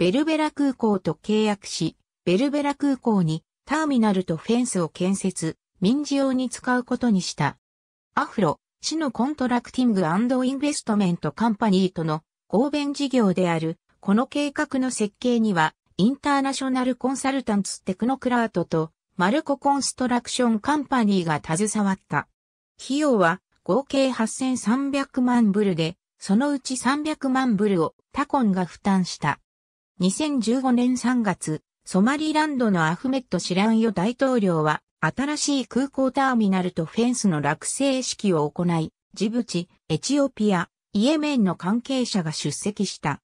ベルベラ空港と契約し、ベルベラ空港にターミナルとフェンスを建設、民事用に使うことにした。アフロ、市のコントラクティングインベストメントカンパニーとの合弁事業である、この計画の設計には、インターナショナルコンサルタンツテクノクラートとマルココンストラクションカンパニーが携わった。費用は合計8300万ブルで、そのうち300万ブルをタコンが負担した。2015年3月、ソマリランドのアフメット・シランヨ大統領は、新しい空港ターミナルとフェンスの落成式を行い、ジブチ、エチオピア、イエメンの関係者が出席した。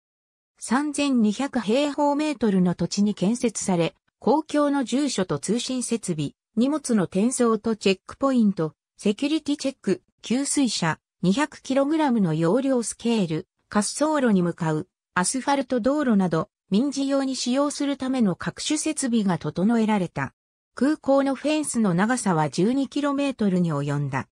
3200平方メートルの土地に建設され、公共の住所と通信設備、荷物の転送とチェックポイント、セキュリティチェック、給水車、200kg の容量スケール、滑走路に向かう、アスファルト道路など、民事用に使用するための各種設備が整えられた。空港のフェンスの長さは 12km に及んだ。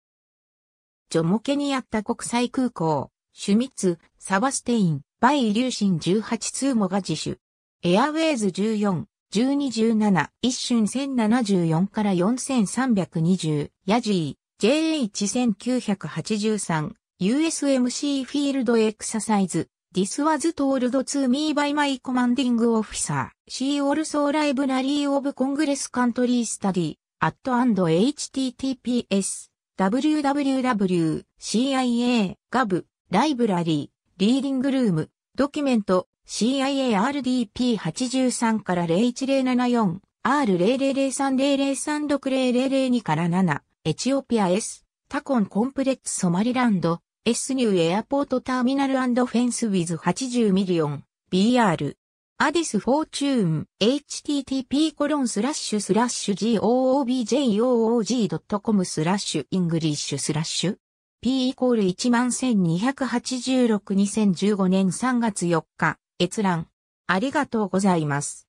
ジョモケにあった国際空港、シュミッツ、サバステイン、バイ・イリューシン18通もが自主。エアウェイズ14、1217、一瞬1074から4320、ヤジー、JH1983、USMC フィールドエクササイズ、This was told to me by my commanding officer. See also library of Congress Country Study at and https www.cia.gov l i b r イ r ラリーリーディングルームドキュメント CIARDP83 から 0174R00300360002 から7エチオピア S タコンコンプレックスソマリランド S ニューエアポートターミナルフェンス with 80ミリオン BR アディスフォーチューン http コロンスラッシュスラッシュ goobjoog.com スラッシュイングリッシュスラッシュ p イコール112862015年3月4日閲覧ありがとうございます。